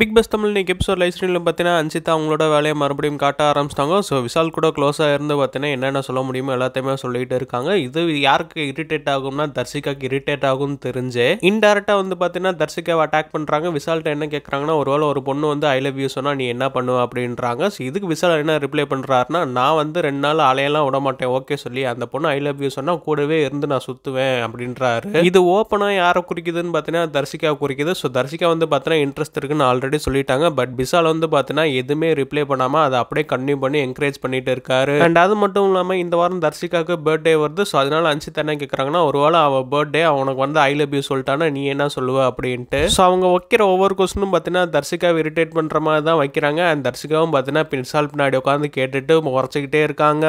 big pass Tamil இன்றைக்கி episode live ஸ்ட்ரீமில் பார்த்தீங்கன்னா அஞ்சிதா அவங்களோட வேலையை மறுபடியும் காட்ட ஆரம்பிச்சிட்டாங்க ஸோ விசால் கூட க்ளோஸாக இருந்து பார்த்தீங்கன்னா என்னென்ன சொல்ல முடியுமோ எல்லாத்தையுமே சொல்லிகிட்டு இருக்காங்க இது யாருக்கு இரிட்டேட் ஆகும்னா தர்சிகாக்கு இரிட்டேட் ஆகும்னு தெரிஞ்சே இன்டெரக்டாக வந்து பார்த்தீங்கன்னா தர்சிகாவை அட்டாக் பண்ணுறாங்க விசால்கிட்ட என்ன கேட்குறாங்கன்னா ஒருவேளை ஒரு பொண்ணு வந்து ஐ லவ் யூ சொன்னால் நீ என்ன பண்ணுவ அப்படின்றாங்க ஸோ இதுக்கு விசால் என்ன ரிப்ளை பண்ணுறாருனா நான் வந்து ரெண்டு நாள் அலையெல்லாம் விட மாட்டேன் ஓகே சொல்லி அந்த பொண்ணு ஐ லவ் யூ சொன்னால் கூடவே இருந்து நான் சுற்றுவேன் அப்படின்றாரு இது ஓப்பனாக யாரை குறிக்குதுன்னு பார்த்தீங்கன்னா தர்சிகா குறிக்குது ஸோ தர்சிகா வந்து பார்த்தீங்கன்னா இன்ட்ரெஸ்ட் இருக்குன்னு ஆல்ரெடி சொல்லிட்டாங்க பட் பிசால் வந்து பார்த்தீங்கன்னா எதுவுமே ரிப்ளை பண்ணாமல் அதை அப்படியே கண்டினியூ பண்ணி என்கரேஜ் பண்ணிட்டு இருக்காரு அண்ட் அது மட்டும் இல்லாமல் இந்த வாரம் தர்ஷிகாவுக்கு பர்த்டே வருது ஸோ அதனால அஞ்சு தானே கேட்குறாங்கன்னா ஒரு வேளை அவள் பர்த்டே அவனுக்கு வந்து ஐ லவ் யூ சொல்லிட்டானா நீ என்ன சொல்லுவ அப்படின்ட்டு ஸோ அவங்க வைக்கிற ஒவ்வொரு கொஸ்டினும் பார்த்தீங்கன்னா தர்ஷிகாவை இரிட்டேட் பண்ணுற மாதிரி தான் வைக்கிறாங்க அண்ட் தர்ஷிகாவும் பார்த்தீங்கன்னா பின்சால் பின்னாடி உட்காந்து கேட்டுட்டு உரைச்சிக்கிட்டே இருக்காங்க